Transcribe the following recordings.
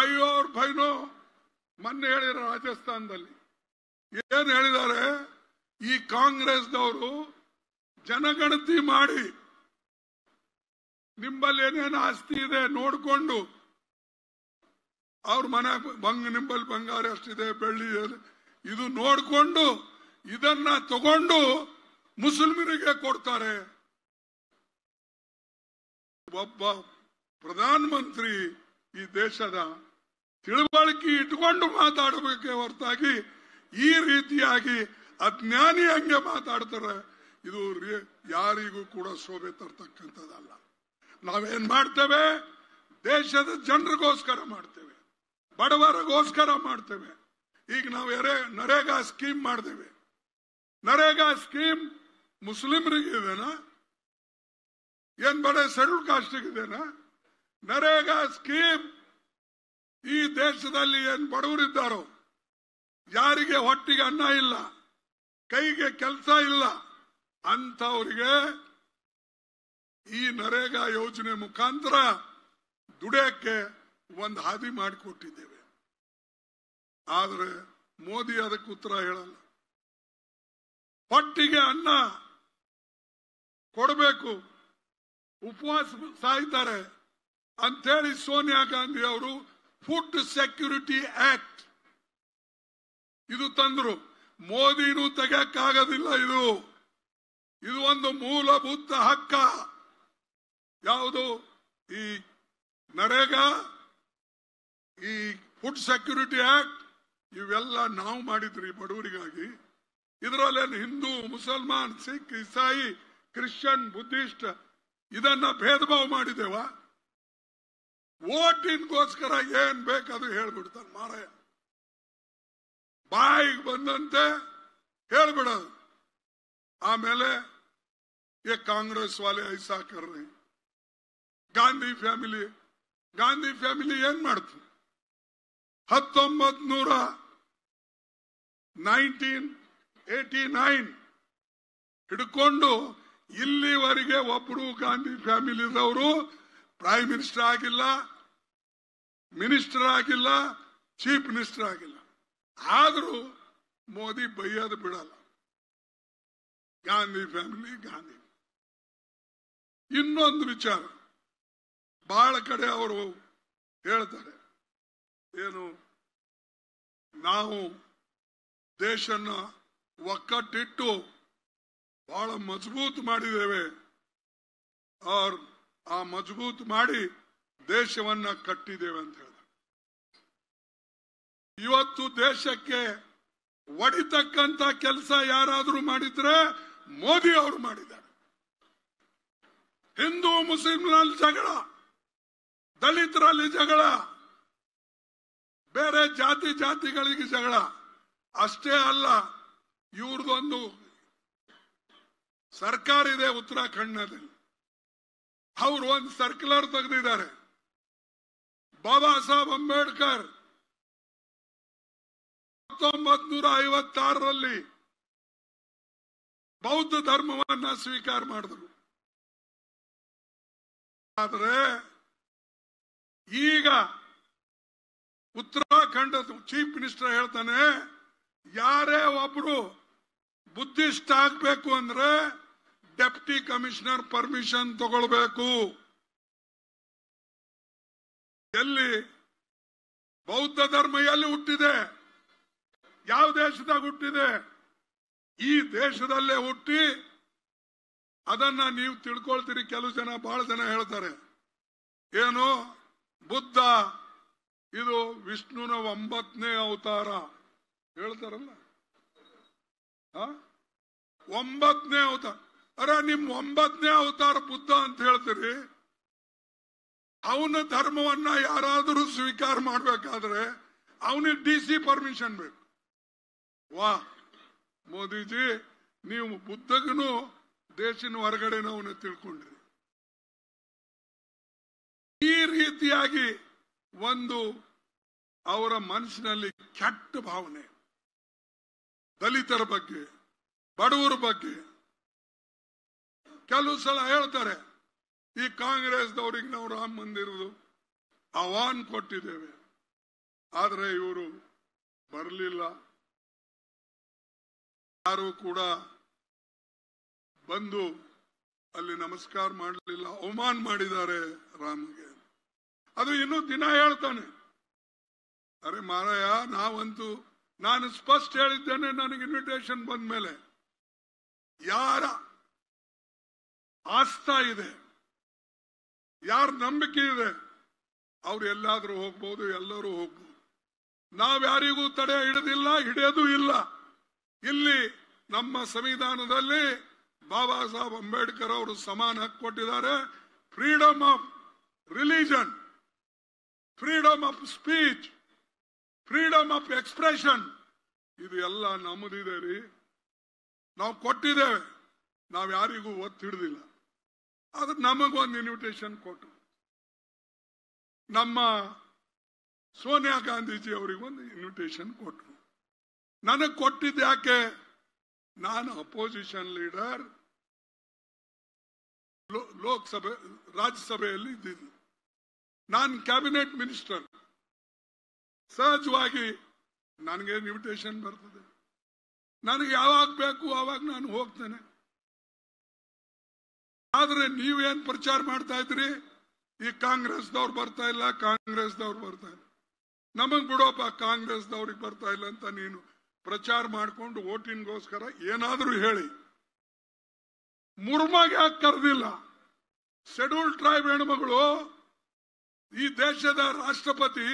ಅವ್ರ ಭೈನು ಮೊನ್ನೆ ಹೇಳಿದ ರಾಜಸ್ಥಾನದಲ್ಲಿ ಏನ್ ಹೇಳಿದ್ದಾರೆ ಈ ಕಾಂಗ್ರೆಸ್ನವರು ಜನಗಣತಿ ಮಾಡಿ ನಿಂಬಲ್ಲಿ ಏನೇನು ಆಸ್ತಿ ಇದೆ ನೋಡಿಕೊಂಡು ಅವ್ರ ಮನೆ ಬಂಗ್ ನಿಂಬಲ್ಲಿ ಬಂಗಾರ ಎಷ್ಟಿದೆ ಬೆಳ್ಳಿ ಇದು ನೋಡಿಕೊಂಡು ಇದನ್ನ ತಗೊಂಡು ಮುಸ್ಲಿಮರಿಗೆ ಕೊಡ್ತಾರೆ ಒಬ್ಬ ಪ್ರಧಾನಮಂತ್ರಿ ಈ ದೇಶದ ತಿಳುವಳಿಕೆ ಇಟ್ಟುಕೊಂಡು ಮಾತಾಡಬೇಕೆ ಹೊರತಾಗಿ ಈ ರೀತಿಯಾಗಿ ಅಜ್ಞಾನಿ ಹಂಗೆ ಮಾತಾಡ್ತಾರೆ ಇದು ಯಾರಿಗೂ ಕೂಡ ಶೋಭೆ ತರ್ತಕ್ಕಂಥದ್ದಲ್ಲ ನಾವೇನ್ ಮಾಡ್ತೇವೆ ದೇಶದ ಜನರಿಗೋಸ್ಕರ ಮಾಡ್ತೇವೆ ಬಡವರಿಗೋಸ್ಕರ ಮಾಡ್ತೇವೆ ಈಗ ನಾವು ಎರೇ ನರೇಗಾ ಸ್ಕೀಮ್ ಮಾಡ್ತೇವೆ ನರೇಗಾ ಸ್ಕೀಮ್ ಇದೇನಾ ಏನ್ ಬಡ ಸೆಡ್ಯೂಲ್ ಇದೇನಾ ನರೇಗಾ ಸ್ಕೀಮ್ ಈ ದೇಶದಲ್ಲಿ ಏನು ಬಡವರಿದ್ದಾರೋ ಯಾರಿಗೆ ಹೊಟ್ಟಿಗೆ ಅನ್ನ ಇಲ್ಲ ಕೈಗೆ ಕೆಲಸ ಇಲ್ಲ ಅಂತವರಿಗೆ ಈ ನರೇಗಾ ಯೋಜನೆ ಮುಖಾಂತರ ದುಡಿಯಕ್ಕೆ ಒಂದು ಹಾದಿ ಮಾಡಿಕೊಟ್ಟಿದ್ದೇವೆ ಆದರೆ ಮೋದಿ ಅದಕ್ಕೆ ಉತ್ತರ ಹೇಳಲ್ಲ ಹೊಟ್ಟಿಗೆ ಅನ್ನ ಕೊಡಬೇಕು ಉಪವಾಸ ಸಾಯ್ತಾರೆ ಹೇಳಿ ಸೋನಿಯಾ ಗಾಂಧಿ ಅವರು ಫುಡ್ ಸೆಕ್ಯೂರಿಟಿ ಆಕ್ಟ್ ಇದು ತಂದ್ರು ಮೋದಿನೂ ತೆಗೆಯಕ್ಕಾಗೋದಿಲ್ಲ ಇದು ಇದು ಒಂದು ಮೂಲಭೂತ ಹಕ್ಕ ಯಾವುದು ಈ ನರೇಗಾ ಈ ಫುಡ್ ಸೆಕ್ಯೂರಿಟಿ ಆಕ್ಟ್ ಇವೆಲ್ಲ ನಾವು ಮಾಡಿದ್ರಿ ಬಡವರಿಗಾಗಿ ಇದರಲ್ಲೇನು ಹಿಂದೂ ಮುಸಲ್ಮಾನ್ ಸಿಖ್ ಇಸಾಯಿ ಕ್ರಿಶ್ಚಿಯನ್ ಬುದ್ಧಿಸ್ಟ್ ಇದನ್ನ ಭೇದಭಾವ ಭಾವ ಓಟಿನ್ಗೋಸ್ಕರ ಏನ್ ಬೇಕದು ಹೇಳ್ಬಿಡ್ತಾನೆ ಮಾರಾಯ ಬಾಯಿಗೆ ಬಂದಂತೆ ಹೇಳ್ಬಿಡೋದು ಆಮೇಲೆ ಏ ಕಾಂಗ್ರೆಸ್ ವಾಲೆ ಐಸಾಕರ್ರಿ ಗಾಂಧಿ ಫ್ಯಾಮಿಲಿ ಗಾಂಧಿ ಫ್ಯಾಮಿಲಿ ಏನ್ ಮಾಡ್ತು ಹತ್ತೊಂಬತ್ ನೂರ ನೈನ್ಟೀನ್ ಏಟಿ ನೈನ್ ಹಿಡ್ಕೊಂಡು ಇಲ್ಲಿವರೆಗೆ ಒಬ್ರು ಗಾಂಧಿ ಫ್ಯಾಮಿಲಿದವರು ಪ್ರೈಮ್ ಮಿನಿಸ್ಟರ್ ಆಗಿಲ್ಲ ಮಿನಿಸ್ಟರ್ ಆಗಿಲ್ಲ ಚೀಫ್ ಮಿನಿಸ್ಟರ್ ಆಗಿಲ್ಲ ಆದರೂ ಮೋದಿ ಬೈಯೋದು ಬಿಡಲ್ಲ ಗಾಂಧಿ ಫ್ಯಾಮಿಲಿ ಗಾಂಧಿ ಇನ್ನೊಂದು ವಿಚಾರ ಬಹಳ ಕಡೆ ಅವರು ಹೇಳ್ತಾರೆ ಏನು ನಾವು ದೇಶನ ಒಕ್ಕಟ್ಟಿಟ್ಟು ಬಹಳ ಮಜಬೂತ್ ಮಾಡಿದ್ದೇವೆ ಅವ್ರ ಆ ಮಜಬೂತ್ ಮಾಡಿ ದೇಶವನ್ನ ಕಟ್ಟಿದ್ದೇವೆ ಅಂತ ಹೇಳಿದ ಇವತ್ತು ದೇಶಕ್ಕೆ ಒಡಿತಕ್ಕಂತ ಕೆಲಸ ಯಾರಾದರೂ ಮಾಡಿದ್ರೆ ಮೋದಿ ಅವರು ಮಾಡಿದ್ದಾರೆ ಹಿಂದೂ ಮುಸ್ಲಿಂನಲ್ಲಿ ಜಗಳ ದಲಿತರಲ್ಲಿ ಜಗಳ ಬೇರೆ ಜಾತಿ ಜಾತಿಗಳಿಗೆ ಜಗಳ ಅಷ್ಟೇ ಅಲ್ಲ ಇವ್ರದೊಂದು ಸರ್ಕಾರ ಇದೆ ಉತ್ತರಾಖಂಡದಲ್ಲಿ ಅವರು ಒಂದು ಸರ್ಕ್ಯುಲರ್ ತೆಗೆದಿದ್ದಾರೆ ಬಾಬಾ ಸಾಹೇಬ್ ಅಂಬೇಡ್ಕರ್ ಹತ್ತೊಂಬತ್ ನೂರ ಐವತ್ತಾರರಲ್ಲಿ ಬೌದ್ಧ ಧರ್ಮವನ್ನ ಸ್ವೀಕಾರ ಮಾಡಿದ್ರು ಆದರೆ ಈಗ ಉತ್ತರಾಖಂಡ ಚೀಫ್ ಮಿನಿಸ್ಟರ್ ಹೇಳ್ತಾನೆ ಯಾರೇ ಒಬ್ರು ಬುದ್ಧಿಸ್ಟ್ ಆಗ್ಬೇಕು ಅಂದ್ರೆ ಡೆಪ್ಟಿ ಕಮಿಷನರ್ ಪರ್ಮಿಷನ್ ತಗೊಳ್ಬೇಕು ಎಲ್ಲಿ ಬೌದ್ಧ ಧರ್ಮ ಎಲ್ಲಿ ಹುಟ್ಟಿದೆ ಯಾವ ದೇಶದಾಗ ಹುಟ್ಟಿದೆ ಈ ದೇಶದಲ್ಲೇ ಹುಟ್ಟಿ ಅದನ್ನ ನೀವು ತಿಳ್ಕೊಳ್ತೀರಿ ಕೆಲವು ಜನ ಬಹಳ ಜನ ಹೇಳ್ತಾರೆ ಏನು ಬುದ್ಧ ಇದು ವಿಷ್ಣುನ ಒಂಬತ್ತನೇ ಅವತಾರ ಹೇಳ್ತಾರಲ್ಲ ಒಂಬತ್ತನೇ ಅವತಾರ ಅರೆ ನಿಮ್ ಒಂಬತ್ತನೇ ಅವತಾರ ಬುದ್ಧ ಅಂತ ಹೇಳ್ತೀರಿ ಅವನ ಧರ್ಮವನ್ನ ಯಾರಾದರೂ ಸ್ವೀಕಾರ ಮಾಡಬೇಕಾದ್ರೆ ಅವನಿಗೆ ಡಿ ಸಿ ಪರ್ಮಿಷನ್ ಬೇಕು ವಾ ಮೋದಿಜಿ ನೀವು ಬುದ್ಧಗನು ದೇಶಿನ ಹೊರಗಡೆನ ಅವನ್ನ ತಿಳ್ಕೊಂಡ್ರಿ ಈ ರೀತಿಯಾಗಿ ಒಂದು ಅವರ ಮನಸ್ಸಿನಲ್ಲಿ ಕೆಟ್ಟ ಭಾವನೆ ದಲಿತರ ಬಗ್ಗೆ ಬಡವರ ಬಗ್ಗೆ ಕೆಲವು ಸಲ ಹೇಳ್ತಾರೆ ಈ ಕಾಂಗ್ರೆಸ್ನವ್ರಿಗೆ ನಾವು ರಾಮ್ ಮಂದಿರದು ಆಹ್ವಾನ್ ಕೊಟ್ಟಿದ್ದೇವೆ ಆದರೆ ಇವರು ಬರಲಿಲ್ಲ ಯಾರು ಕೂಡ ಬಂದು ಅಲ್ಲಿ ನಮಸ್ಕಾರ ಮಾಡಲಿಲ್ಲ ಅವಮಾನ ಮಾಡಿದ್ದಾರೆ ರಾಮ್ಗೆ ಅದು ಇನ್ನೂ ದಿನ ಹೇಳ್ತಾನೆ ಅರೆ ಮಾರಾಯ ನಾವಂತೂ ನಾನು ಸ್ಪಷ್ಟ ಹೇಳಿದ್ದೇನೆ ನನಗೆ ಇನ್ವಿಟೇಷನ್ ಬಂದ ಮೇಲೆ ಯಾರ ಆಸ್ತಾ ಇದೆ ಯಾರ ನಂಬಿಕೆ ಇದೆ ಅವ್ರು ಎಲ್ಲಾದರೂ ಹೋಗ್ಬೋದು ಎಲ್ಲರೂ ಹೋಗ್ಬೋದು ನಾವ್ಯಾರಿಗೂ ತಡೆ ಹಿಡಿದಿಲ್ಲ ಹಿಡಿಯೋದು ಇಲ್ಲ ಇಲ್ಲಿ ನಮ್ಮ ಸಂವಿಧಾನದಲ್ಲಿ ಬಾಬಾ ಸಾಹೇಬ್ ಅಂಬೇಡ್ಕರ್ ಅವರು ಸಮಾನ ಹಕ್ಕು ಕೊಟ್ಟಿದ್ದಾರೆ freedom of religion freedom of speech freedom of expression ಇದು ಎಲ್ಲ ನಮ್ಮದಿದೆ ರೀ ನಾವು ಕೊಟ್ಟಿದ್ದೇವೆ ನಾವ್ಯಾರಿಗೂ ಒತ್ತಿ ಹಿಡಿದಿಲ್ಲ ಅದು ನಮಗೊಂದು ಇನ್ವಿಟೇಷನ್ ಕೊಟ್ಟರು ನಮ್ಮ ಸೋನಿಯಾ ಗಾಂಧೀಜಿ ಅವರಿಗೊಂದು ಇನ್ವಿಟೇಷನ್ ಕೊಟ್ಟರು ನನಗೆ ಕೊಟ್ಟಿದ್ದು ಯಾಕೆ ನಾನು ಅಪೋಸಿಷನ್ ಲೀಡರ್ ಲೋಕಸಭೆ ರಾಜ್ಯಸಭೆಯಲ್ಲಿ ಇದ್ದಿದ್ದು ನಾನು ಕ್ಯಾಬಿನೆಟ್ ಮಿನಿಸ್ಟರ್ ಸಹಜವಾಗಿ ನನಗೆ ಇನ್ವಿಟೇಷನ್ ಬರ್ತದೆ ನನಗೆ ಯಾವಾಗ ಬೇಕು ಆವಾಗ ನಾನು ಹೋಗ್ತೇನೆ ಆದ್ರೆ ನೀವೇನ್ ಪ್ರಚಾರ ಮಾಡ್ತಾ ಇದ್ರಿ ಈ ಕಾಂಗ್ರೆಸ್ದವ್ರು ಬರ್ತಾ ಇಲ್ಲ ಕಾಂಗ್ರೆಸ್ದವ್ರು ಬರ್ತಾ ಇಲ್ಲ ನಮಗ್ ಬಿಡೋಪ್ಪ ಕಾಂಗ್ರೆಸ್ದವ್ರಿಗೆ ಬರ್ತಾ ಇಲ್ಲ ಅಂತ ನೀನು ಪ್ರಚಾರ ಮಾಡ್ಕೊಂಡು ಓಟಿನ್ಗೋಸ್ಕರ ಏನಾದ್ರೂ ಹೇಳಿ ಮುರ್ಮಾಗೆ ಯಾಕೆ ಕರೆದಿಲ್ಲ ಶೆಡ್ಯೂಲ್ ಟ್ರೈಬ್ ಹೆಣ್ಮಗಳು ಈ ದೇಶದ ರಾಷ್ಟ್ರಪತಿ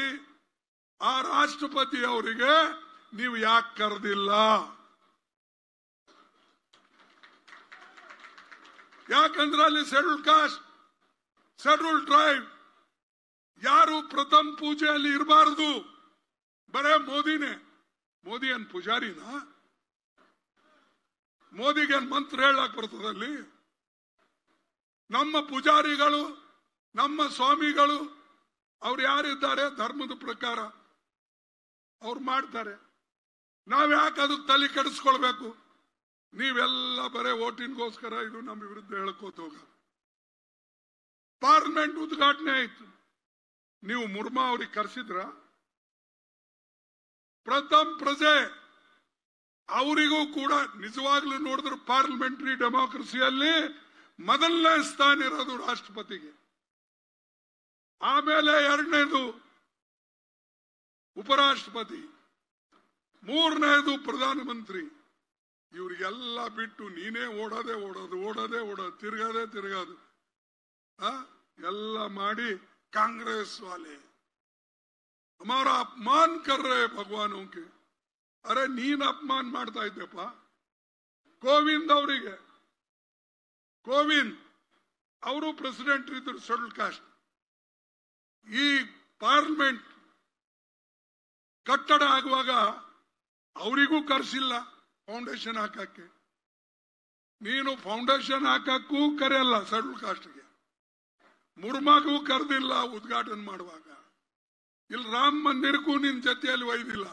ಆ ರಾಷ್ಟ್ರಪತಿ ಅವರಿಗೆ ನೀವು ಯಾಕೆ ಕರೆದಿಲ್ಲ ಯಾಕಂದ್ರೆ ಅಲ್ಲಿ ಸೆಡ್ಯೂಲ್ ಕಾಸ್ಟ್ ಸೆಡ್ಯೂಲ್ ಟ್ರೈಬ್ ಯಾರು ಪ್ರಥಮ್ ಪೂಜೆ ಅಲ್ಲಿ ಇರಬಾರದು ಬರೇ ಮೋದಿನೇ ಮೋದಿ ಏನ್ ಪೂಜಾರಿನ ಏನ್ ಮಂತ್ರ ಹೇಳಕ್ ಬರ್ತದೆ ಅಲ್ಲಿ ನಮ್ಮ ಪೂಜಾರಿಗಳು ನಮ್ಮ ಸ್ವಾಮಿಗಳು ಅವ್ರು ಯಾರಿದ್ದಾರೆ ಧರ್ಮದ ಪ್ರಕಾರ ಅವ್ರು ಮಾಡ್ತಾರೆ ಯಾಕೆ ಅದಕ್ಕೆ ತಲೆ ಕೆಡಿಸ್ಕೊಳ್ಬೇಕು ನೀವೆಲ್ಲ ಬರೇ ಓಟಿನ್ಗೋಸ್ಕರ ಇದು ನಮ್ಮ ವಿರುದ್ಧ ಹೇಳ್ಕೋತ ಹೋಗ ಪಾರ್ಲಿಮೆಂಟ್ ಉದ್ಘಾಟನೆ ಆಯ್ತು ನೀವು ಮುರ್ಮಾ ಅವ್ರಿಗೆ ಕರೆಸಿದ್ರ ಪ್ರಥಮ್ ಪ್ರಜೆ ಅವರಿಗೂ ಕೂಡ ನಿಜವಾಗ್ಲೂ ನೋಡಿದ್ರು ಪಾರ್ಲಿಮೆಂಟರಿ ಡೆಮಾಕ್ರಸಿಯಲ್ಲಿ ಮೊದಲನೇ ಸ್ಥಾನ ಇರೋದು ರಾಷ್ಟ್ರಪತಿಗೆ ಆಮೇಲೆ ಎರಡನೇದು ಉಪರಾಷ್ಟ್ರಪತಿ ಮೂರನೇದು ಪ್ರಧಾನಮಂತ್ರಿ ಇವ್ರಿಗೆಲ್ಲ ಬಿಟ್ಟು ನೀನೇ ಓಡೋದೆ ಓಡೋದು ಓಡೋದೆ ಓಡೋದು ತಿರ್ಗದೆ ತಿರ್ಗದು ಆ ಎಲ್ಲ ಮಾಡಿ ಕಾಂಗ್ರೆಸ್ ವಾಲೆ ಅಮಾರ ಅಪಮಾನ್ ಕರ್ರೆ ಭಗವಾನ್ ಉಂಕೆ ಅರೆ ನೀನ್ ಅಪಮಾನ್ ಮಾಡ್ತಾ ಇದ್ದೆಪ್ಪ ಕೋವಿಂದ್ ಅವರಿಗೆ ಕೋವಿಂದ್ ಅವರು ಪ್ರೆಸಿಡೆಂಟ್ ಇದ್ರು ಶೆಡ್ಯೂಲ್ ಕಾಸ್ಟ್ ಈ ಪಾರ್ಲಿಮೆಂಟ್ ಕಟ್ಟಡ ಆಗುವಾಗ ಅವರಿಗೂ ಕರೆಸಿಲ್ಲ ಫೌಂಡೇಶನ್ ಹಾಕಕ್ಕೆ ನೀನು ಫೌಂಡೇಶನ್ ಹಾಕಕ್ಕೂ ಕರೆಯಲ್ಲ ಸೆಡ್ಯೂಲ್ ಕಾಸ್ಟ್ಗೆ ಮುರ್ಮಾಗೂ ಕರೆದಿಲ್ಲ ಉದ್ಘಾಟನೆ ಮಾಡುವಾಗ ಇಲ್ಲಿ ರಾಮ್ ಮಂದಿರಕ್ಕೂ ನಿನ್ ಜೊತೆಯಲ್ಲಿ ಒಯ್ದಿಲ್ಲ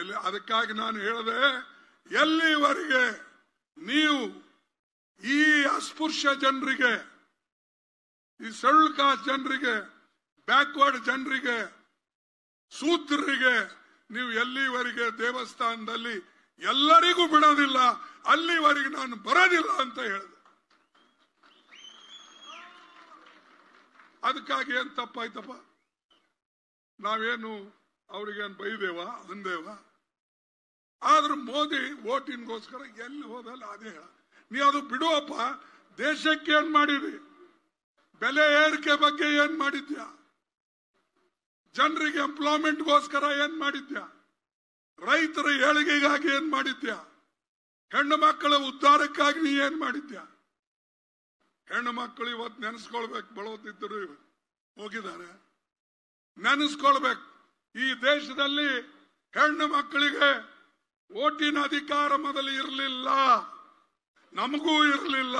ಎಲ್ಲಿ ಅದಕ್ಕಾಗಿ ನಾನು ಹೇಳಿದೆ ಎಲ್ಲಿವರೆಗೆ ನೀವು ಈ ಅಸ್ಪೃಶ್ಯ ಜನರಿಗೆ ಈ ಸೆಡ್ಯೂಲ್ ಕಾಸ್ಟ್ ಜನರಿಗೆ ಬ್ಯಾಕ್ವರ್ಡ್ ಜನರಿಗೆ ಸೂತ್ರರಿಗೆ ನೀವು ಎಲ್ಲಿವರೆಗೆ ದೇವಸ್ಥಾನದಲ್ಲಿ ಎಲ್ಲರಿಗೂ ಬಿಡೋದಿಲ್ಲ ಅಲ್ಲಿವರೆಗೆ ನಾನು ಬರೋದಿಲ್ಲ ಅಂತ ಹೇಳಿದೆ ಅದಕ್ಕಾಗಿ ಏನ್ ತಪ್ಪಾಯ್ತಪ್ಪ ನಾವೇನು ಅವ್ರಿಗೇನು ಬೈದೇವ ಅಂದೇವ ಆದ್ರೆ ಮೋದಿ ಓಟಿನ್ಗೋಸ್ಕರ ಎಲ್ಲಿ ಹೋದಲ್ಲ ಅದೇ ಹೇಳ ನೀ ಅದು ಬಿಡುವಪ್ಪ ದೇಶಕ್ಕೆ ಏನ್ ಮಾಡಿರಿ ಬೆಲೆ ಏರಿಕೆ ಬಗ್ಗೆ ಏನ್ ಮಾಡಿದ್ಯಾ ಜನರಿಗೆ ಎಂಪ್ಲಾಯ್ಮೆಂಟ್ಗೋಸ್ಕರ ಏನ್ ಮಾಡಿದ್ಯಾ ರೈತರ ಏಳಿಗೆಗಾಗಿ ಏನ್ ಮಾಡಿದ್ಯಾ ಹೆಣ್ಣು ಮಕ್ಕಳ ಉದ್ಧಾರಕ್ಕಾಗಿ ನೀ ಏನ್ ಮಾಡಿದ್ಯಾ ಹೆಣ್ಣು ಮಕ್ಕಳು ಇವತ್ತು ನೆನೆಸ್ಕೊಳ್ಬೇಕು ಇವ ಹೋಗಿದ್ದಾರೆ ನೆನೆಸ್ಕೊಳ್ಬೇಕು ಈ ದೇಶದಲ್ಲಿ ಹೆಣ್ಣು ಮಕ್ಕಳಿಗೆ ಓಟಿನ ಅಧಿಕಾರ ಮೊದಲು ಇರಲಿಲ್ಲ ನಮಗೂ ಇರಲಿಲ್ಲ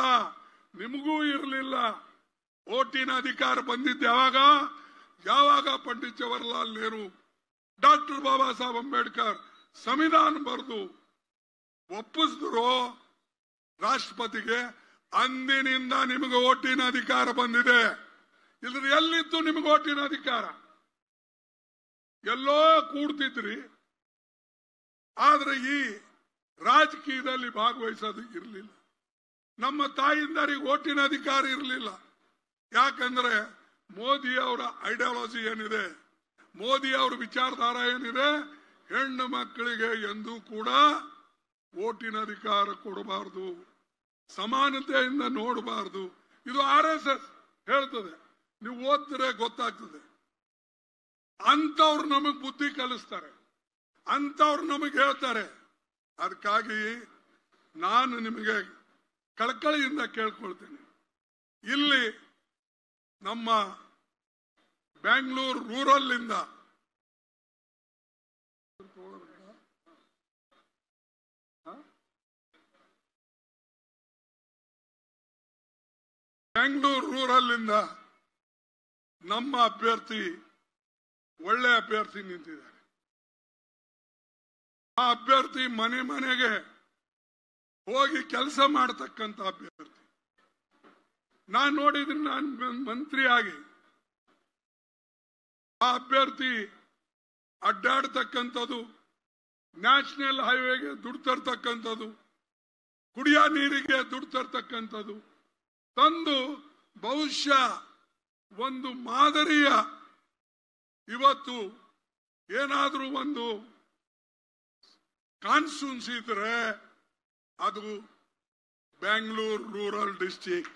ನಿಮಗೂ ಇರಲಿಲ್ಲ ಓಟಿನ ಅಧಿಕಾರ ಬಂದಿದ್ದ ಯಾವಾಗ ಯಾವಾಗ ಪಂಡಿತ್ ಜವಹರ್ಲಾಲ್ ನೆಹರು ಡಾಕ್ಟರ್ ಬಾಬಾ ಸಾಹೇಬ್ ಅಂಬೇಡ್ಕರ್ ಸಂವಿಧಾನ ಬರೆದು ಒಪ್ಪಿಸಿದ್ರು ರಾಷ್ಟ್ರಪತಿಗೆ ಅಂದಿನಿಂದ ನಿಮಗೆ ಓಟಿನ ಅಧಿಕಾರ ಬಂದಿದೆ ಇದ್ರ ಎಲ್ಲಿತ್ತು ನಿಮಗೆ ಓಟಿನ ಅಧಿಕಾರ ಎಲ್ಲೋ ಕೂಡ್ತಿದ್ರಿ ಆದ್ರೆ ಈ ರಾಜಕೀಯದಲ್ಲಿ ಭಾಗವಹಿಸೋದು ಇರಲಿಲ್ಲ ನಮ್ಮ ತಾಯಿಂದರಿಗೆ ಓಟಿನ ಅಧಿಕಾರ ಇರಲಿಲ್ಲ ಯಾಕಂದ್ರೆ ಮೋದಿ ಅವರ ಐಡಿಯಾಲಜಿ ಏನಿದೆ ಮೋದಿ ಅವರ ವಿಚಾರಧಾರ ಏನಿದೆ ಹೆಣ್ಣು ಮಕ್ಕಳಿಗೆ ಎಂದೂ ಕೂಡ ಓಟಿನ ಅಧಿಕಾರ ಕೊಡಬಾರದು ಸಮಾನತೆಯಿಂದ ನೋಡಬಾರದು ಇದು ಆರ್ ಎಸ್ ಎಸ್ ಹೇಳ್ತದೆ ನೀವು ಓದ್ರೆ ಗೊತ್ತಾಗ್ತದೆ ಅಂತವ್ರು ನಮಗ್ ಬುದ್ಧಿ ಕಲಿಸ್ತಾರೆ ಅಂತವ್ರು ನಮಗ್ ಹೇಳ್ತಾರೆ ಅದಕ್ಕಾಗಿ ನಾನು ನಿಮಗೆ ಕಳಕಳಿಯಿಂದ ಕೇಳ್ಕೊಳ್ತೇನೆ ಇಲ್ಲಿ ನಮ್ಮ ಬ್ಯಾಂಗ್ಳೂರ್ ರೂರಲ್ ಇಂದ ಬ್ಯಾಂಗ್ಳೂರ್ ರೂರಲ್ ಇಂದ ನಮ್ಮ ಅಭ್ಯರ್ಥಿ ಒಳ್ಳೆ ಅಭ್ಯರ್ಥಿ ನಿಂತಿದ್ದಾರೆ ಆ ಅಭ್ಯರ್ಥಿ ಮನೆ ಮನೆಗೆ ಹೋಗಿ ಕೆಲಸ ಮಾಡತಕ್ಕಂತ ಅಭ್ಯರ್ಥಿ ನಾನು ನೋಡಿದ್ರೆ ನಾನು ಮಂತ್ರಿ ಆಗಿ ಆ ಅಭ್ಯರ್ಥಿ ಅಡ್ಡಾಡ್ತಕ್ಕಂಥದ್ದು ನ್ಯಾಷನಲ್ ಹೈವೇಗೆ ದುಡ್ಡು ತರ್ತಕ್ಕಂಥದ್ದು ಕುಡಿಯ ನೀರಿಗೆ ದುಡ್ಡು ತರ್ತಕ್ಕಂಥದ್ದು ತಂದು ಬಹುಶಃ ಒಂದು ಮಾದರಿಯ ಇವತ್ತು ಏನಾದರೂ ಒಂದು ಕಾನ್ಸ್ಟಿಟ್ಯೂನ್ಸಿ ಇದ್ರೆ ಅದು ಬ್ಯಾಂಗ್ಳೂರ್ ರೂರಲ್ ಡಿಸ್ಟಿಕ್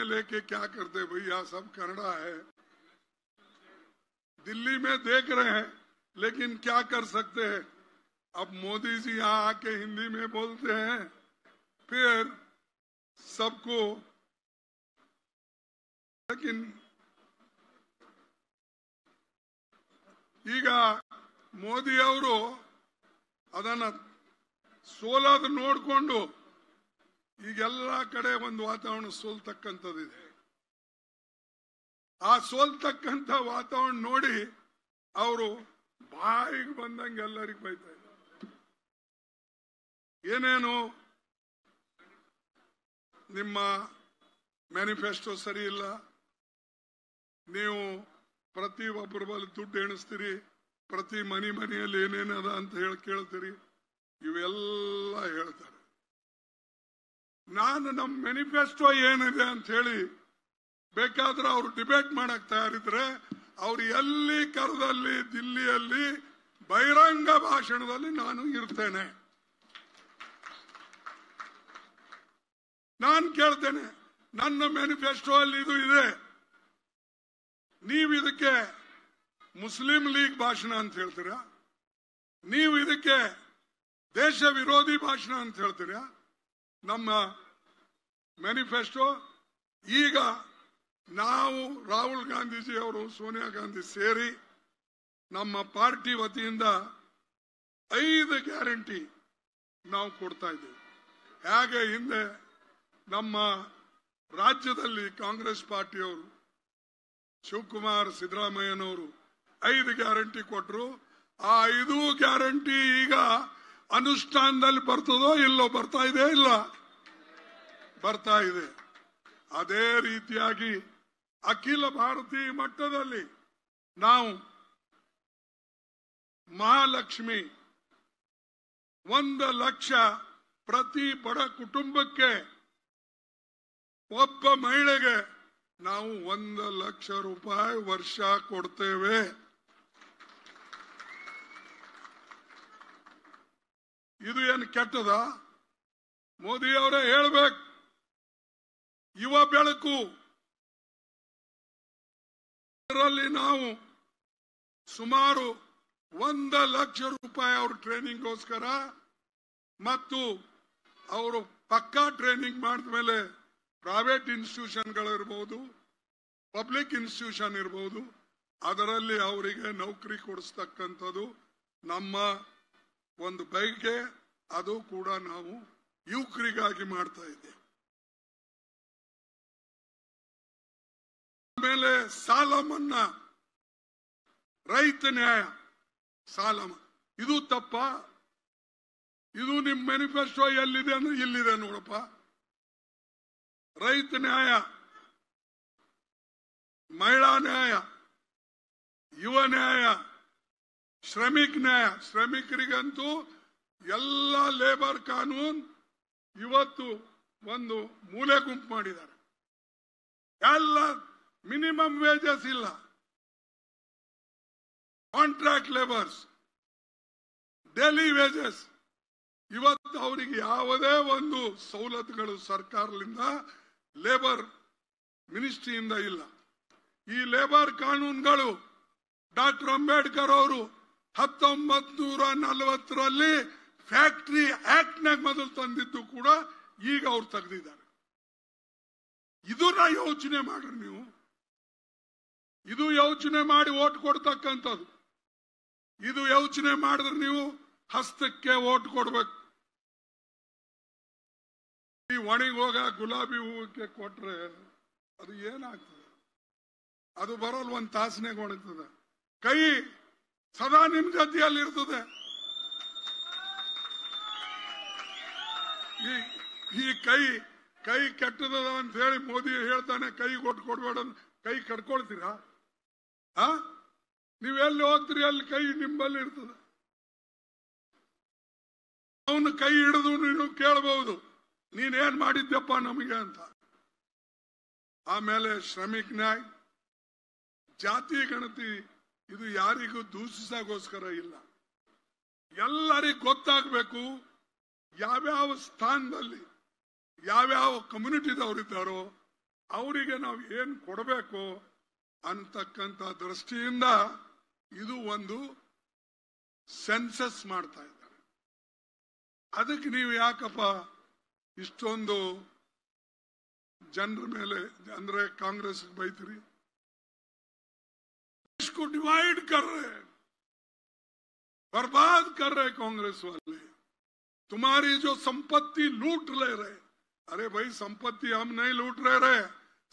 ये लेके क्या करते भैया सब करना है दिल्ली में देख रहे हैं लेकिन क्या कर सकते हैं अब मोदी जी यहाँ आके हिंदी में बोलते हैं फिर सबको लेकिन मोदी और अदान सोलह ಸೋಲದ तो ಈಗೆಲ್ಲ ಕಡೆ ಒಂದು ವಾತಾವರಣ ಸೋಲ್ತಕ್ಕಂಥದ್ದಿದೆ ಆ ಸೋಲ್ತಕ್ಕಂಥ ವಾತಾವರಣ ನೋಡಿ ಅವರು ಬಾಯಿಗೆ ಬಂದಂಗೆ ಎಲ್ಲರಿಗೂ ಬೈತಾ ಏನೇನು ನಿಮ್ಮ ಮ್ಯಾನಿಫೆಸ್ಟೋ ಸರಿ ಇಲ್ಲ ನೀವು ಪ್ರತಿ ಒಬ್ಬರ ಬಳಿ ದುಡ್ಡು ಎಣಿಸ್ತೀರಿ ಪ್ರತಿ ಮನೆ ಮನೆಯಲ್ಲಿ ಏನೇನದ ಅಂತ ಹೇಳಿ ಕೇಳ್ತೀರಿ ಇವೆಲ್ಲ ಹೇಳ್ತಾರೆ ನಾನು ನಮ್ಮ ಮ್ಯಾನಿಫೆಸ್ಟೋ ಏನಿದೆ ಅಂತ ಹೇಳಿ ಬೇಕಾದ್ರೆ ಅವರು ಡಿಬೇಟ್ ಮಾಡಕ್ ತಯಾರಿದ್ರೆ ಅವ್ರು ಎಲ್ಲಿ ಕರದಲ್ಲಿ ದಿಲ್ಲಿಯಲ್ಲಿ ಬಹಿರಂಗ ಭಾಷಣದಲ್ಲಿ ನಾನು ಇರ್ತೇನೆ ನಾನು ಕೇಳ್ತೇನೆ ನನ್ನ ಮ್ಯಾನಿಫೆಸ್ಟೋ ಅಲ್ಲಿ ಇದು ಇದೆ ನೀವು ಇದಕ್ಕೆ ಮುಸ್ಲಿಂ ಲೀಗ್ ಭಾಷಣ ಅಂತ ಹೇಳ್ತೀರಾ ನೀವು ಇದಕ್ಕೆ ದೇಶ ವಿರೋಧಿ ಭಾಷಣ ಅಂತ ಹೇಳ್ತೀರಾ ನಮ್ಮ ಮ್ಯಾನಿಫೆಸ್ಟೋ ಈಗ ನಾವು ರಾಹುಲ್ ಗಾಂಧೀಜಿ ಅವರು ಸೋನಿಯಾ ಗಾಂಧಿ ಸೇರಿ ನಮ್ಮ ಪಾರ್ಟಿ ವತಿಯಿಂದ ಐದು ಗ್ಯಾರಂಟಿ ನಾವು ಕೊಡ್ತಾ ಇದ್ದೀವಿ ಹೇಗೆ ಹಿಂದೆ ನಮ್ಮ ರಾಜ್ಯದಲ್ಲಿ ಕಾಂಗ್ರೆಸ್ ಪಾರ್ಟಿಯವರು ಶಿವಕುಮಾರ್ ಸಿದ್ದರಾಮಯ್ಯನವರು ಐದು ಗ್ಯಾರಂಟಿ ಕೊಟ್ಟರು ಆ ಐದು ಗ್ಯಾರಂಟಿ ಈಗ ಅನುಷ್ಠಾನದಲ್ಲಿ ಬರ್ತದೋ ಇಲ್ಲೋ ಬರ್ತಾ ಇದೆ ಇಲ್ಲ ಬರ್ತಾ ಇದೆ ಅದೇ ರೀತಿಯಾಗಿ ಅಖಿಲ ಭಾರತೀಯ ಮಟ್ಟದಲ್ಲಿ ನಾವು ಮಹಾಲಕ್ಷ್ಮಿ ಒಂದು ಲಕ್ಷ ಪ್ರತಿ ಬಡ ಕುಟುಂಬಕ್ಕೆ ಒಬ್ಬ ಮಹಿಳೆಗೆ ನಾವು ಒಂದು ಲಕ್ಷ ರೂಪಾಯಿ ವರ್ಷ ಕೊಡ್ತೇವೆ ಇದು ಏನು ಕೆಟ್ಟದ ಮೋದಿ ಅವರೇ ಹೇಳ್ಬೇಕು ಯುವ ಬೆಳಕು ಇದರಲ್ಲಿ ನಾವು ಸುಮಾರು ಒಂದ ಲಕ್ಷ ರೂಪಾಯಿ ಅವ್ರ ಗೋಸ್ಕರ ಮತ್ತು ಅವರು ಪಕ್ಕಾ ಟ್ರೈನಿಂಗ್ ಮಾಡಿದ ಮೇಲೆ ಪ್ರೈವೇಟ್ ಇನ್ಸ್ಟಿಟ್ಯೂಷನ್ಗಳಿರ್ಬೋದು ಪಬ್ಲಿಕ್ ಇನ್ಸ್ಟಿಟ್ಯೂಷನ್ ಇರ್ಬೋದು ಅದರಲ್ಲಿ ಅವರಿಗೆ ನೌಕರಿ ಕೊಡಿಸ್ತಕ್ಕಂಥದ್ದು ನಮ್ಮ ಒಂದು ಬೈಕೆ ಅದು ಕೂಡ ನಾವು ಯುವಕರಿಗಾಗಿ ಮಾಡ್ತಾ ಇದ್ದೇವೆ ಆಮೇಲೆ ಸಾಲ ಮನ್ನಾ ರೈತ ನ್ಯಾಯ ಸಾಲ ಇದು ತಪ್ಪ ಇದು ನಿಮ್ಮ ಮ್ಯಾನಿಫೆಸ್ಟೋ ಎಲ್ಲಿದೆ ಅಂದ್ರೆ ಇಲ್ಲಿದೆ ನೋಡಪ್ಪ ರೈತ ನ್ಯಾಯ ಮಹಿಳಾ ನ್ಯಾಯ ಯುವ ನ್ಯಾಯ ಶ್ರಮಿಕ್ ನ್ಯಾಯ ಶ್ರಮಿಕರಿಗಂತೂ ಎಲ್ಲ ಲೇಬರ್ ಕಾನೂನ್ ಇವತ್ತು ಒಂದು ಮೂಲೆ ಗುಂಪು ಮಾಡಿದ್ದಾರೆ ಎಲ್ಲ ಮಿನಿಮಮ್ ವೇಜಸ್ ಇಲ್ಲ ಕಾಂಟ್ರಾಕ್ಟ್ ಲೇಬರ್ಸ್ ಡೈಲಿ ವೇಜಸ್ ಇವತ್ತು ಅವರಿಗೆ ಯಾವುದೇ ಒಂದು ಸವಲತ್ತುಗಳು ಸರ್ಕಾರದಿಂದ ಲೇಬರ್ ಮಿನಿಸ್ಟ್ರಿಯಿಂದ ಇಲ್ಲ ಈ ಲೇಬರ್ ಕಾನೂನುಗಳು ಡಾಕ್ಟರ್ ಅಂಬೇಡ್ಕರ್ ಅವರು ಹತ್ತೊಂಬತ್ ನೂರ ನಲವತ್ತರಲ್ಲಿ ಫ್ಯಾಕ್ಟ್ರಿ ಆಕ್ಟ್ ನಾಗ ಮೊದಲು ತಂದಿದ್ದು ಕೂಡ ಈಗ ಅವ್ರು ತೆಗೆದಿದ್ದಾರೆ ಇದನ್ನ ಯೋಚನೆ ಮಾಡ್ರಿ ನೀವು ಇದು ಯೋಚನೆ ಮಾಡಿ ಓಟ್ ಕೊಡ್ತಕ್ಕಂಥದ್ದು ಇದು ಯೋಚನೆ ಮಾಡಿದ್ರೆ ನೀವು ಹಸ್ತಕ್ಕೆ ಓಟ್ ಕೊಡ್ಬೇಕು ಈ ಒಣಗೋಗ ಗುಲಾಬಿ ಹೂವಕ್ಕೆ ಕೊಟ್ರೆ ಅದು ಏನಾಗ್ತದೆ ಅದು ಬರೋಲ್ ಒಂದ್ ತಾಸನೆಗೆ ಒಣಗ್ತದೆ ಕೈ ಸದಾ ನಿಮ್ ಜೊತೆಯಲ್ಲಿ ಇರ್ತದೆ ಈ ಕೈ ಕೈ ಕೆಟ್ಟದ ಅಂತ ಹೇಳಿ ಮೋದಿ ಹೇಳ್ತಾನೆ ಕೈ ಕೊಟ್ಟು ಕೊಡ್ಬೇಡ ಕೈ ಕಟ್ಕೊಳ್ತೀರಾ ಆ ನೀವೆಲ್ಲಿ ಹೋಗ್ತೀರಿ ಅಲ್ಲಿ ಕೈ ನಿಂಬಲ್ಲಿ ಇರ್ತದೆ ಅವನು ಕೈ ಹಿಡಿದು ನೀನು ಕೇಳಬಹುದು ನೀನೇನ್ ಮಾಡಿದ್ದೆಪ್ಪ ನಮಗೆ ಅಂತ ಆಮೇಲೆ ಶ್ರಮಿಕ್ ನ್ಯಾಯ್ ಜಾತಿ ಗಣತಿ ಇದು ಯಾರಿಗೂ ದೂಷಿಸೋಗೋಸ್ಕರ ಇಲ್ಲ ಎಲ್ಲರಿಗೂ ಗೊತ್ತಾಗಬೇಕು ಯಾವ್ಯಾವ ಸ್ಥಾನದಲ್ಲಿ ಯಾವ್ಯಾವ ಕಮ್ಯುನಿಟಿದವರಿದ್ದಾರೋ ಅವರಿಗೆ ನಾವು ಏನು ಕೊಡಬೇಕು ಅಂತಕ್ಕಂಥ ದೃಷ್ಟಿಯಿಂದ ಇದು ಒಂದು ಸೆನ್ಸಸ್ ಮಾಡ್ತಾ ಇದ್ದಾರೆ ಅದಕ್ಕೆ ನೀವು ಯಾಕಪ್ಪ ಇಷ್ಟೊಂದು ಜನರ ಮೇಲೆ ಅಂದ್ರೆ ಕಾಂಗ್ರೆಸ್ ಬೈತೀರಿ देश को डिवाइड कर रहे हैं बर्बाद कर रहे कांग्रेस वाले तुम्हारी जो संपत्ति लूट ले रहे अरे भाई संपत्ति हम नहीं लूट रहे रहे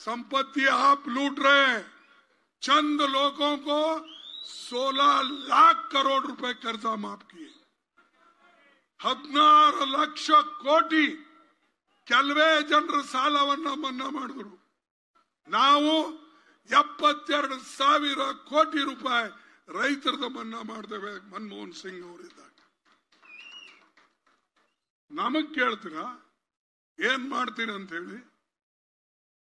संपत्ति आप लूट रहे हैं चंद लोगों को 16 लाख करोड़ रुपए कर्जा माफ किए ಹದಿನಾರು ಲಕ್ಷ ಕೋಟಿ ಕೆಲವೇ ಜನರು ಸಾಲವನ್ನ ಮನ್ನಾ ना ನಾವು ಎಪ್ಪತ್ತೆರಡು ಸಾವಿರ ಕೋಟಿ ರೂಪಾಯಿ ರೈತರದ ಮನ್ನಾ ಮಾಡ್ತೇವೆ ಮನಮೋಹನ್ ಸಿಂಗ್ ಅವರಿದ್ದಾಗ ನಮಗ್ ಕೇಳ್ತೀರಾ ಏನ್ ಮಾಡ್ತೀರ ಅಂತ ಹೇಳಿ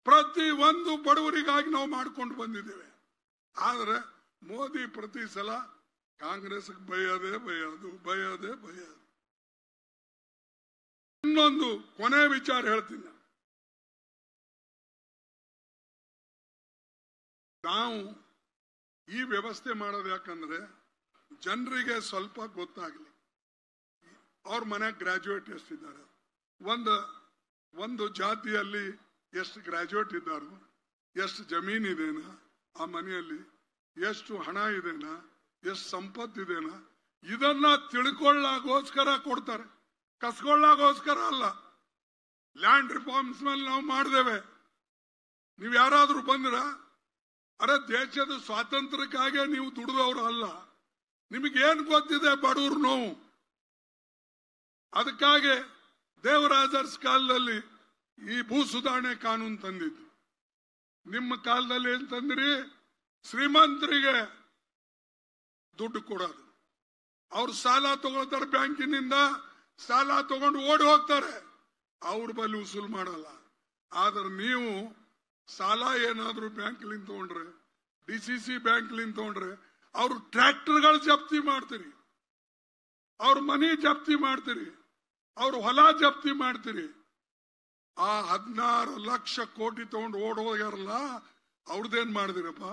ಪ್ರತಿ ಒಂದು ಬಡವರಿಗಾಗಿ ನಾವು ಮಾಡ್ಕೊಂಡು ಬಂದಿದ್ದೇವೆ ಆದ್ರೆ ಮೋದಿ ಪ್ರತಿ ಸಲ ಕಾಂಗ್ರೆಸ್ ಬೈಯೋದೇ ಬಯ್ಯೋದು ಬೈಯೋದೇ ಬಯ್ಯೋದು ಇನ್ನೊಂದು ಕೊನೆ ವಿಚಾರ ಹೇಳ್ತೀನಿ ನಾವು ಈ ವ್ಯವಸ್ಥೆ ಮಾಡೋದು ಯಾಕಂದ್ರೆ ಜನರಿಗೆ ಸ್ವಲ್ಪ ಗೊತ್ತಾಗಲಿ ಅವ್ರ ಮನೆ ಗ್ರಾಜುಯೇಟ್ ಎಷ್ಟಿದ್ದಾರೆ ಒಂದು ಒಂದು ಜಾತಿಯಲ್ಲಿ ಎಷ್ಟು ಗ್ರಾಜುಯೇಟ್ ಇದ್ದಾರೋ ಎಷ್ಟು ಜಮೀನಿದೇನಾ ಆ ಮನೆಯಲ್ಲಿ ಎಷ್ಟು ಹಣ ಇದೆನಾ ಎಷ್ಟು ಸಂಪತ್ತಿದೆನಾ ಇದನ್ನ ತಿಳ್ಕೊಳ್ಳೋಸ್ಕರ ಕೊಡ್ತಾರೆ ಕಸ್ಕೊಳ್ಳೋಸ್ಕರ ಅಲ್ಲ ಲ್ಯಾಂಡ್ ರಿಫಾರ್ಮ್ಸ್ ಮೇಲೆ ನಾವು ಮಾಡಿದೇವೆ ನೀವು ಯಾರಾದರೂ ಬಂದ್ರ ಅರೆ ದೇಶದ ಸ್ವಾತಂತ್ರ್ಯಕ್ಕಾಗೆ ನೀವು ದುಡಿದವರು ಅಲ್ಲ ನಿಮಗೇನ್ ಗೊತ್ತಿದೆ ಬಡವ್ರ ನೋವು ಅದಕ್ಕಾಗಿ ದೇವರಾಜರ್ಸ್ ಕಾಲದಲ್ಲಿ ಈ ಭೂ ಸುಧಾರಣೆ ಕಾನೂನು ತಂದಿದ್ದು ನಿಮ್ಮ ಕಾಲದಲ್ಲಿ ಏನ್ ತಂದ್ರಿ ಶ್ರೀಮಂತರಿಗೆ ದುಡ್ಡು ಕೊಡೋದು ಅವ್ರು ಸಾಲ ತಗೊಳ್ತಾರೆ ಬ್ಯಾಂಕಿನಿಂದ ಸಾಲ ತಗೊಂಡು ಓಡಿ ಹೋಗ್ತಾರೆ ಅವ್ರ ಬಲ್ಲಿ ವಸೂಲ್ ಮಾಡಲ್ಲ ಆದ್ರೆ ನೀವು ಸಾಲ ಏನಾದರೂ ಬ್ಯಾಂಕ್ಲಿಂದ ತಗೊಂಡ್ರೆ ಡಿ ಸಿ ಸಿ ಬ್ಯಾಂಕ್ಲಿಂದ ತಗೊಂಡ್ರೆ ಅವ್ರ ಗಳು ಜಪ್ತಿ ಮಾಡ್ತೀರಿ ಅವ್ರ ಮನೆ ಜಪ್ತಿ ಮಾಡ್ತೀರಿ ಅವ್ರ ಹೊಲ ಜಪ್ತಿ ಮಾಡ್ತೀರಿ ಆ ಹದಿನಾರು ಲಕ್ಷ ಕೋಟಿ ತಗೊಂಡು ಓಡೋಗ್ಯಾರಲ್ಲ ಅವ್ರದ್ದೇನ್ ಮಾಡಿದಿರಪ್ಪ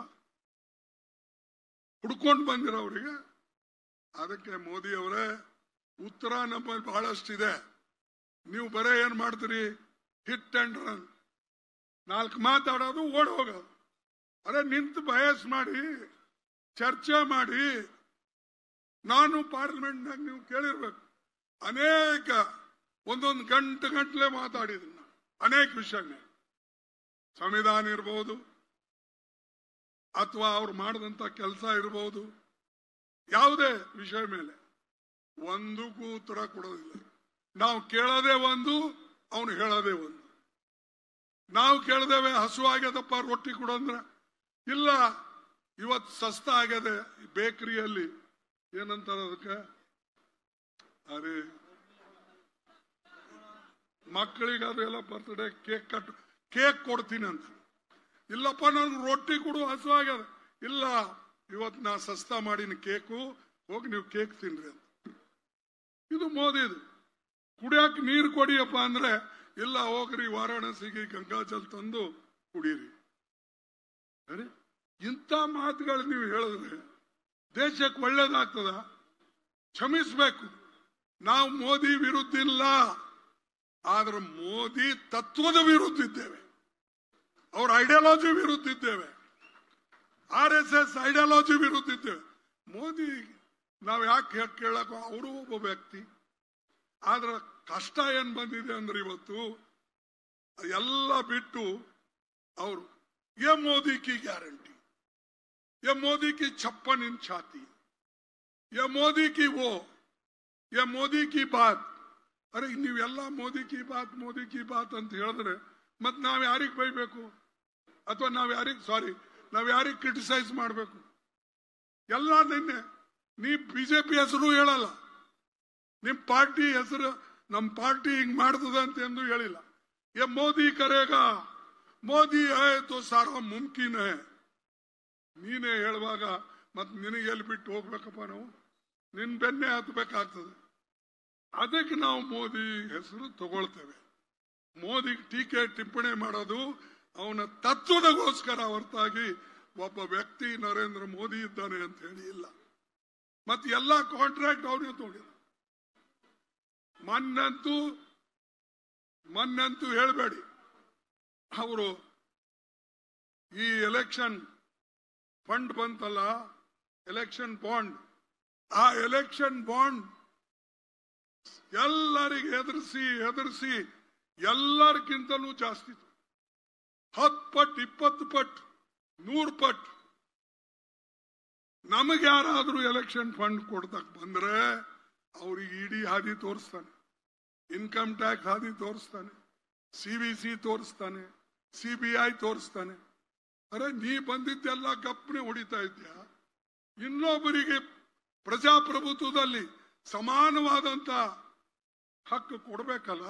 ಹುಡ್ಕೊಂಡು ಬಂದಿರ ಅವರಿಗೆ ಅದಕ್ಕೆ ಮೋದಿ ಅವರೇ ಉತ್ತರ ನಮ್ಮಲ್ಲಿ ಬಹಳಷ್ಟಿದೆ ನೀವು ಬರೇ ಏನ್ ಮಾಡ್ತೀರಿ ಹಿಟ್ ಅಂಡ್ ರನ್ ನಾಲ್ಕು ಮಾತಾಡೋದು ಓಡ್ ಹೋಗೋದು ಅದೇ ನಿಂತು ಬಯಸ್ ಮಾಡಿ ಚರ್ಚೆ ಮಾಡಿ ನಾನು ಪಾರ್ಲಿಮೆಂಟ್ನಾಗ ನೀವು ಕೇಳಿರ್ಬೇಕು ಅನೇಕ ಒಂದೊಂದು ಗಂಟೆ ಗಂಟಲೆ ಮಾತಾಡಿದ್ರು ನಾನು ಅನೇಕ ವಿಷಯಗಳೇ ಸಂವಿಧಾನ ಇರ್ಬೋದು ಅಥವಾ ಅವ್ರು ಮಾಡಿದಂಥ ಕೆಲಸ ಇರ್ಬೋದು ಯಾವುದೇ ವಿಷಯ ಮೇಲೆ ಒಂದಕ್ಕೂ ಉತ್ತರ ಕೊಡೋದಿಲ್ಲ ನಾವು ಕೇಳೋದೇ ಒಂದು ಅವನು ಹೇಳೋದೇ ಒಂದು ನಾವು ಕೇಳಿದೇವೆ ಹಸು ಆಗ್ಯದಪ್ಪ ರೊಟ್ಟಿ ಕೊಡು ಅಂದ್ರೆ ಇಲ್ಲ ಇವತ್ತು ಸಸ್ತ ಆಗ್ಯದೆ ಬೇಕರಿಯಲ್ಲಿ ಏನಂತಾರ ಅದಕ್ಕೆ ಅರೆ ಮಕ್ಕಳಿಗಾದ್ರೆ ಎಲ್ಲ ಬರ್ತಡೇ ಕೇಕ್ ಕಟ್ ಕೇಕ್ ಕೊಡ್ತೀನಿ ಅಂತ ಇಲ್ಲಪ್ಪ ನನ್ಗೆ ರೊಟ್ಟಿ ಕೊಡು ಹಸು ಆಗ್ಯದ ಇಲ್ಲ ಇವತ್ತು ನಾ ಸಸ್ತ ಮಾಡಿನ ಕೇಕು ಹೋಗಿ ನೀವು ಕೇಕ್ ತಿನ್ರಿ ಅಂತ ಇದು ಮೋದಿದು ಕುಡಿಯಕ್ಕೆ ನೀರು ಕೊಡಿಯಪ್ಪ ಅಂದ್ರೆ ಇಲ್ಲ ಹೋಗ್ರಿ ವಾರಾಣಸಿಗೆ ಗಂಗಾಜಲ್ ತಂದು ಕುಡೀರಿ ಇಂಥ ಮಾತುಗಳು ನೀವು ಹೇಳಿದ್ರೆ ದೇಶಕ್ಕೆ ಒಳ್ಳೇದಾಗ್ತದ ಕ್ಷಮಿಸ್ಬೇಕು ನಾವು ಮೋದಿ ವಿರುದ್ಧ ಇಲ್ಲ ಆದ್ರೆ ಮೋದಿ ತತ್ವದ ವಿರುದ್ಧ ಇದ್ದೇವೆ ಅವ್ರ ಐಡಿಯಾಲಜಿ ವಿರುದ್ಧ ಇದ್ದೇವೆ ಆರ್ ಎಸ್ ಎಸ್ ಐಡಿಯಾಲಜಿ ವಿರುದ್ಧ ಇದ್ದೇವೆ ಮೋದಿ ನಾವು ಯಾಕೆ ಕೇಳಕ್ ಅವರು ಒಬ್ಬ ವ್ಯಕ್ತಿ ಆದ್ರೆ ಕಷ್ಟ ಏನ್ ಬಂದಿದೆ ಅಂದ್ರೆ ಇವತ್ತು ಎಲ್ಲ ಬಿಟ್ಟು ಅವರು ಎ ಮೋದಿ ಕಿ ಗ್ಯಾರಂಟಿ ಎ ಮೋದಿ ಕಿ छप्पन ಇನ್ ಛಾತಿ ಎ ಮೋದಿ ಕಿ ಓ ಎ ಮೋದಿ ಕಿ ಬಾತ್ ಅರೆ ನೀವೆಲ್ಲ ಮೋದಿ ಕಿ ಬಾತ್ ಮೋದಿ ಕಿ ಬಾತ್ ಅಂತ ಹೇಳಿದ್ರೆ ಮತ್ ನಾವ್ ಯಾರಿಗೆ ಬೈಬೇಕು ಅಥವಾ ನಾವ್ ಯಾರಿಗೆ ಸಾರಿ ನಾವ್ ಯಾರಿಗೆ ಕ್ರಿಟಿಸೈಸ್ ಮಾಡಬೇಕು ಎಲ್ಲ ನಿನ್ನೆ ನೀ ಬಿಜೆಪಿ ಹೆಸರು ಹೇಳಲ್ಲ ನಿಮ್ ಪಾರ್ಟಿ ಹೆಸರು ನಮ್ಮ ಪಾರ್ಟಿ ಹಿಂಗ್ ಮಾಡ್ತದ ಅಂತ ಎಂದು ಹೇಳಿಲ್ಲ ಏ ಮೋದಿ ಕರೆಗ ಮೋದಿ ಆಯ್ತು ಸಾರ ಸಾರಾ ನೀನೇ ಹೇಳುವಾಗ ಮತ್ ನಿನಗೆ ಎಲ್ಲಿ ಬಿಟ್ಟು ಹೋಗ್ಬೇಕಪ್ಪ ನಾವು ನಿನ್ ಬೆನ್ನೆ ಹತ್ಬೇಕಾಗ್ತದೆ ಅದಕ್ಕೆ ನಾವು ಮೋದಿ ಹೆಸರು ತಗೊಳ್ತೇವೆ ಮೋದಿ ಟೀಕೆ ಟಿಪ್ಪಣಿ ಮಾಡೋದು ಅವನ ತತ್ವದಗೋಸ್ಕರ ಹೊರತಾಗಿ ಒಬ್ಬ ವ್ಯಕ್ತಿ ನರೇಂದ್ರ ಮೋದಿ ಇದ್ದಾನೆ ಅಂತ ಹೇಳಿ ಇಲ್ಲ ಮತ್ತೆ ಎಲ್ಲಾ ಕಾಂಟ್ರಾಕ್ಟ್ ಅವನೇ ತಗೊಂಡಿದ್ದ ಮನ್ನಂತೂ ಮನ್ನಂತೂ ಹೇಳಬೇಡಿ ಅವರು ಈ ಎಲೆಕ್ಷನ್ ಫಂಡ್ ಬಂತಲ್ಲ ಎಲೆಕ್ಷನ್ ಬಾಂಡ್ ಆ ಎಲೆಕ್ಷನ್ ಬಾಂಡ್ ಎಲ್ಲರಿಗೆ ಹೆದರ್ಸಿ ಹೆದರಿಸಿ ಎಲ್ಲರಿಗಿಂತಲೂ ಜಾಸ್ತಿ ಹತ್ತು ಪಟ್ ಇಪ್ಪತ್ತು ಪಟ್ ನೂರು ಪಟ್ ನಮಗೆ ಎಲೆಕ್ಷನ್ ಫಂಡ್ ಕೊಡ್ತಕ್ಕ ಬಂದ್ರೆ ಅವ್ರಿಗೆ ಇಡಿ ಹಾದಿ ತೋರಿಸ್ತಾನೆ ಇನ್ಕಮ್ ಟ್ಯಾಕ್ಸ್ ಹಾದಿ ತೋರಿಸ್ತಾನೆ ಸಿ ಬಿ ಸಿ ತೋರಿಸ್ತಾನೆ ಸಿ ಬಿ ಐ ತೋರಿಸ್ತಾನೆ ಅರೆ ನೀ ಬಂದಿದ್ದೆಲ್ಲ ಗಪ್ನೆ ಹೊಡಿತಾ ಇದ್ಯಾ ಇನ್ನೊಬ್ಬರಿಗೆ ಪ್ರಜಾಪ್ರಭುತ್ವದಲ್ಲಿ ಸಮಾನವಾದಂತ ಹಕ್ಕು ಕೊಡಬೇಕಲ್ಲ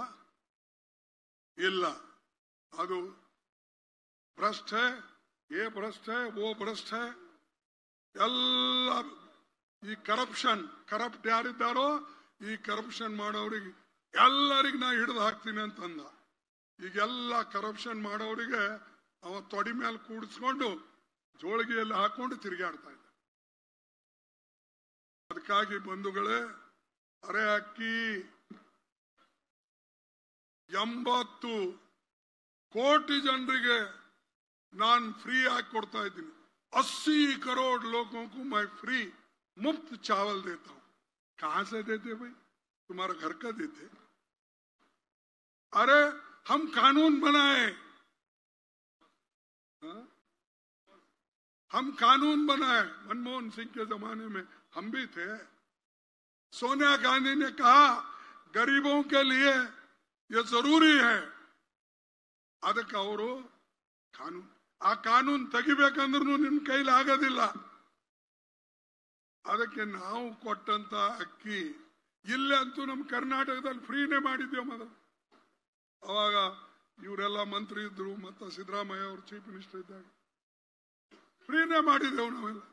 ಇಲ್ಲ ಅದು ಭ್ರಷ್ಟ ಎ ಭ್ರಷ್ಟ ಓ ಭ್ರಷ್ಟ ಎಲ್ಲ ಈ ಕರಪ್ಷನ್ ಕರಪ್ಟ್ ಯಾರಿದ್ದಾರೋ ಈ ಕರಪ್ಷನ್ ಮಾಡೋರಿಗೆ ಎಲ್ಲರಿಗೂ ನಾ ಹಿಡಿದು ಹಾಕ್ತೀನಿ ಅಂತಂದ ಈಗೆಲ್ಲ ಕರಪ್ಷನ್ ಮಾಡೋರಿಗೆ ಅವ ತೊಡಿ ಮೇಲೆ ಕೂಡಿಸ್ಕೊಂಡು ಜೋಳಿಗೆಯಲ್ಲಿ ಹಾಕೊಂಡು ತಿರುಗಾಡ್ತಾ ಇದ್ದ ಅದಕ್ಕಾಗಿ ಬಂಧುಗಳೇ ಅರೆ ಅಕ್ಕಿ ಎಂಬತ್ತು ಕೋಟಿ ಜನರಿಗೆ ನಾನು ಫ್ರೀ ಆಗಿ ಕೊಡ್ತಾ ಇದ್ದೀನಿ ಅಸ್ಸಿ ಕರೋಡ್ ಲೋಕಕ್ಕೂ ಮೈ ಫ್ರೀ मुफ्त चावल देता हूं कहां से देते भाई तुम्हारा घर का देते अरे हम कानून बनाए हाँ? हम कानून बनाए मनमोहन सिंह के जमाने में हम भी थे सोनिया गांधी ने कहा गरीबों के लिए ये जरूरी है अद कानून आ कानून तगी ತೆಗಿಬೇಕಂದ್ರೂ ನಿಮ್ ಕೈಲಿ ಆಗೋದಿಲ್ಲ அதಕ್ಕೆ ನಾವು ಕೊಟ್ಟಂತ ಅಕ್ಕಿ ಇಲ್ಲಂತು ನಮ್ಮ ಕರ್ನಾಟಕದಲ್ಲಿ ಫ್ರೀನೇ ಮಾಡಿದ್ವಿ ಮೊದಲು ಅವಾಗ ಇವರೆಲ್ಲ മന്ത്രി ಇದ್ದರು ಮತ್ತೆ ಸಿದರಾಮಯ್ಯ ಅವರು चीफ मिनिस्टर ಇದ್ದಾಗ ಫ್ರೀನೇ ಮಾಡಿದ್ರವು ನಾವೆಲ್ಲ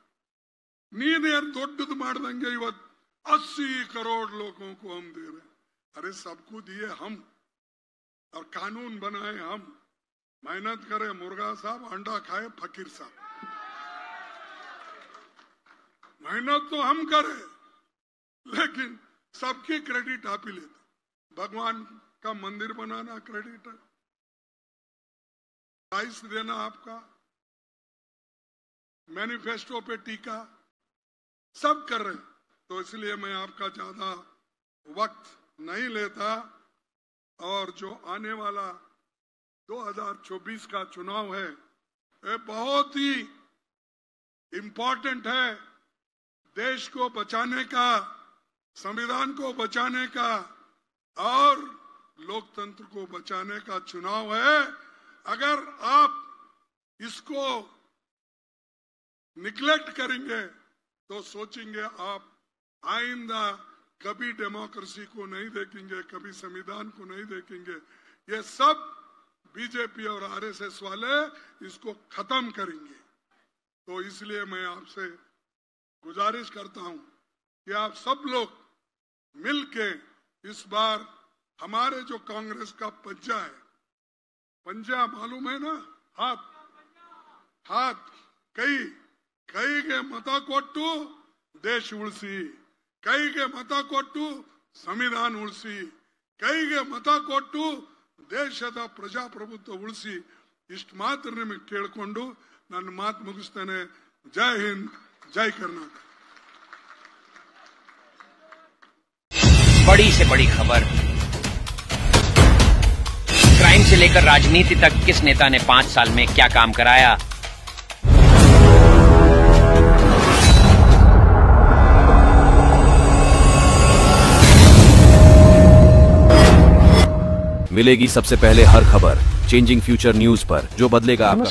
ನೀನೇ ದೊಡ್ಡದು ಮಾಡದಂಗೆ ಇವತ್ತು 80 કરોડ لوگوں کو ہم دے رہے ہیں अरे सबको दिए हम और कानून बनाए हम मेहनत करे मुर्गा साहब अंडा खाए फकीर साहब मेहनत तो हम करें लेकिन सबकी क्रेडिट आप ही लेते भगवान का मंदिर बनाना क्रेडिट है प्राइस देना आपका मैनिफेस्टो पे टीका सब कर रहे तो इसलिए मैं आपका ज्यादा वक्त नहीं लेता और जो आने वाला 2024 का चुनाव है ये बहुत ही इम्पोर्टेंट है देश को बचाने का संविधान को बचाने का और लोकतंत्र को बचाने का चुनाव है अगर आप इसको निग्लेक्ट करेंगे तो सोचेंगे आप आइंदा कभी डेमोक्रेसी को नहीं देखेंगे कभी संविधान को नहीं देखेंगे ये सब बीजेपी और आरएसएस वाले इसको खत्म करेंगे तो इसलिए मैं आपसे गुजारिश करता हूं कि आप सब लोग मिलके इस बार हमारे जो कांग्रेस का पंजा है पंजा मालूम है ना हाथ हाथ कई कई के मता कोट्टू देश उड़सी कई के मता को संविधान उड़सी कई के मता को देश प्रजा प्रभुत्व उड़सी इष्ट मात्र केकु नुन मत मुगस्तने जय हिंद जय कर्नाटक बड़ी से बड़ी खबर क्राइम से लेकर राजनीति तक किस नेता ने पांच साल में क्या काम कराया मिलेगी सबसे पहले हर खबर चेंजिंग फ्यूचर न्यूज पर जो बदलेगा आपका